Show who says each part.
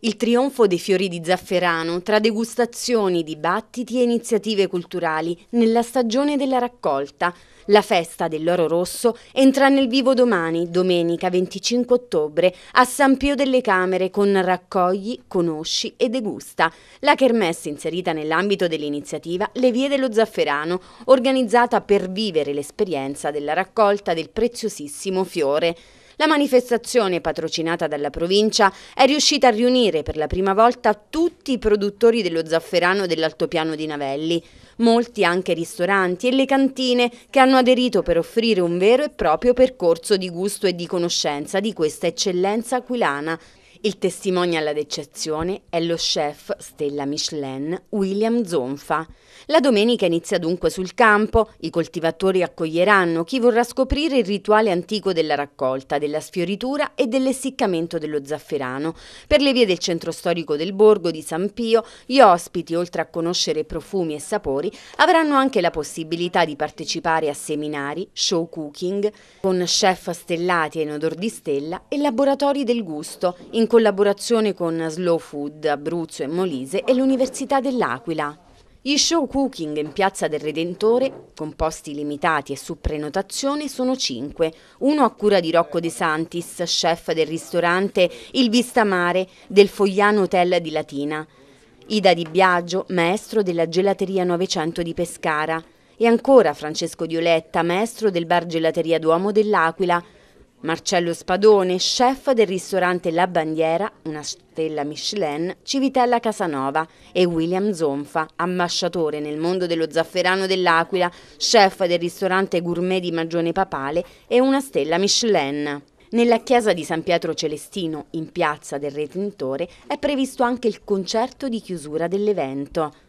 Speaker 1: Il trionfo dei fiori di zafferano tra degustazioni, dibattiti e iniziative culturali nella stagione della raccolta. La festa dell'oro rosso entra nel vivo domani, domenica 25 ottobre, a San Pio delle Camere con Raccogli, Conosci e Degusta, la kermesse inserita nell'ambito dell'iniziativa Le vie dello zafferano, organizzata per vivere l'esperienza della raccolta del preziosissimo fiore. La manifestazione patrocinata dalla provincia è riuscita a riunire per la prima volta tutti i produttori dello zafferano dell'altopiano di Navelli, molti anche ristoranti e le cantine che hanno aderito per offrire un vero e proprio percorso di gusto e di conoscenza di questa eccellenza aquilana il testimone alla decezione è lo chef stella Michelin William Zonfa. La domenica inizia dunque sul campo, i coltivatori accoglieranno chi vorrà scoprire il rituale antico della raccolta, della sfioritura e dell'essiccamento dello zafferano. Per le vie del centro storico del borgo di San Pio, gli ospiti, oltre a conoscere profumi e sapori, avranno anche la possibilità di partecipare a seminari, show cooking, con chef stellati e in odor di stella e laboratori del gusto, in in collaborazione con Slow Food Abruzzo e Molise e l'Università dell'Aquila. Gli show cooking in Piazza del Redentore, con posti limitati e su prenotazione, sono cinque. Uno a cura di Rocco De Santis, chef del ristorante Il Vistamare del Fogliano Hotel di Latina. Ida Di Biagio, maestro della gelateria 900 di Pescara. E ancora Francesco Dioletta, maestro del bar Gelateria Duomo dell'Aquila, Marcello Spadone, chef del ristorante La Bandiera, una stella Michelin, Civitella Casanova e William Zonfa, ambasciatore nel mondo dello zafferano dell'Aquila, chef del ristorante gourmet di Magione Papale e una stella Michelin. Nella chiesa di San Pietro Celestino, in piazza del Retentore, è previsto anche il concerto di chiusura dell'evento.